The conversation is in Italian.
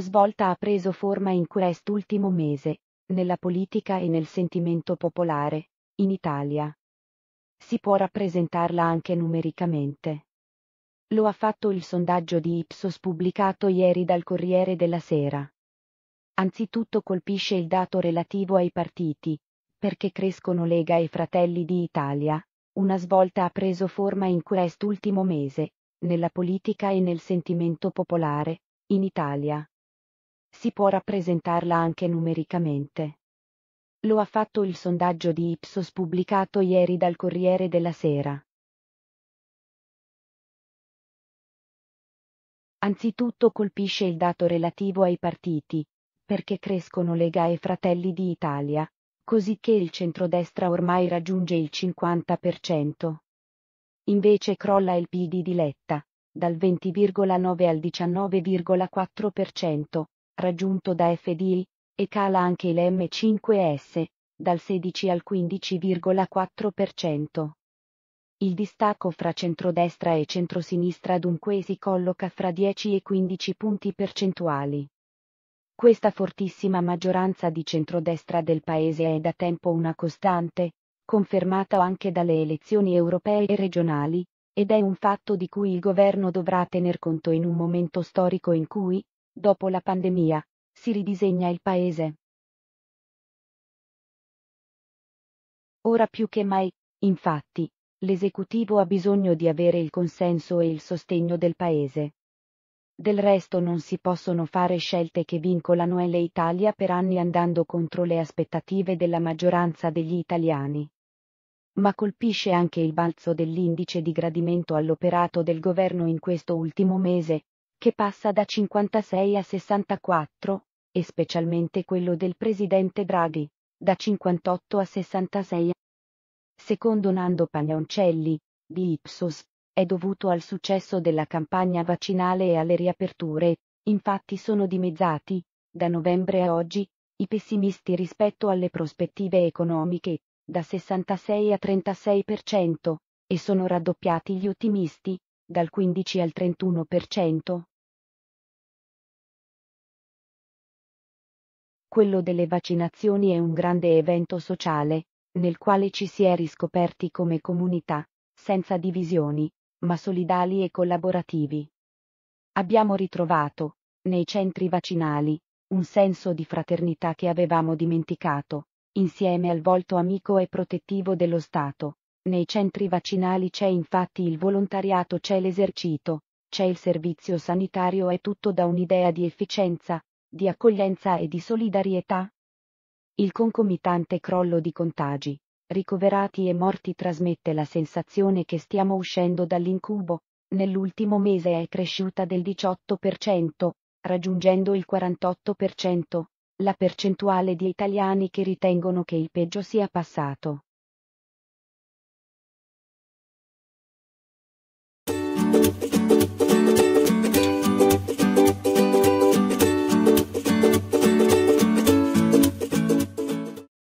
svolta ha preso forma in quest'ultimo mese, nella politica e nel sentimento popolare, in Italia. Si può rappresentarla anche numericamente. Lo ha fatto il sondaggio di Ipsos pubblicato ieri dal Corriere della Sera. Anzitutto colpisce il dato relativo ai partiti, perché crescono Lega e Fratelli di Italia, una svolta ha preso forma in quest'ultimo mese, nella politica e nel sentimento popolare, in Italia si può rappresentarla anche numericamente. Lo ha fatto il sondaggio di Ipsos pubblicato ieri dal Corriere della Sera. Anzitutto colpisce il dato relativo ai partiti, perché crescono Lega e Fratelli di Italia, cosicché il centrodestra ormai raggiunge il 50%. Invece crolla il PD di Letta, dal 20,9 al 19,4%, raggiunto da FDI, e cala anche il M5S, dal 16 al 15,4%. Il distacco fra centrodestra e centrosinistra dunque si colloca fra 10 e 15 punti percentuali. Questa fortissima maggioranza di centrodestra del Paese è da tempo una costante, confermata anche dalle elezioni europee e regionali, ed è un fatto di cui il governo dovrà tener conto in un momento storico in cui, Dopo la pandemia, si ridisegna il paese. Ora più che mai, infatti, l'esecutivo ha bisogno di avere il consenso e il sostegno del paese. Del resto non si possono fare scelte che vincolano l'Italia per anni andando contro le aspettative della maggioranza degli italiani. Ma colpisce anche il balzo dell'indice di gradimento all'operato del governo in questo ultimo mese, che passa da 56 a 64, e specialmente quello del presidente Draghi, da 58 a 66. Secondo Nando Pagnoncelli, di Ipsos, è dovuto al successo della campagna vaccinale e alle riaperture, infatti sono dimezzati, da novembre a oggi, i pessimisti rispetto alle prospettive economiche, da 66 a 36%, e sono raddoppiati gli ottimisti, dal 15 al 31%, quello delle vaccinazioni è un grande evento sociale, nel quale ci si è riscoperti come comunità, senza divisioni, ma solidali e collaborativi. Abbiamo ritrovato, nei centri vaccinali, un senso di fraternità che avevamo dimenticato, insieme al volto amico e protettivo dello Stato. Nei centri vaccinali c'è infatti il volontariato, c'è l'esercito, c'è il servizio sanitario, è tutto da un'idea di efficienza, di accoglienza e di solidarietà? Il concomitante crollo di contagi, ricoverati e morti trasmette la sensazione che stiamo uscendo dall'incubo, nell'ultimo mese è cresciuta del 18%, raggiungendo il 48%, la percentuale di italiani che ritengono che il peggio sia passato.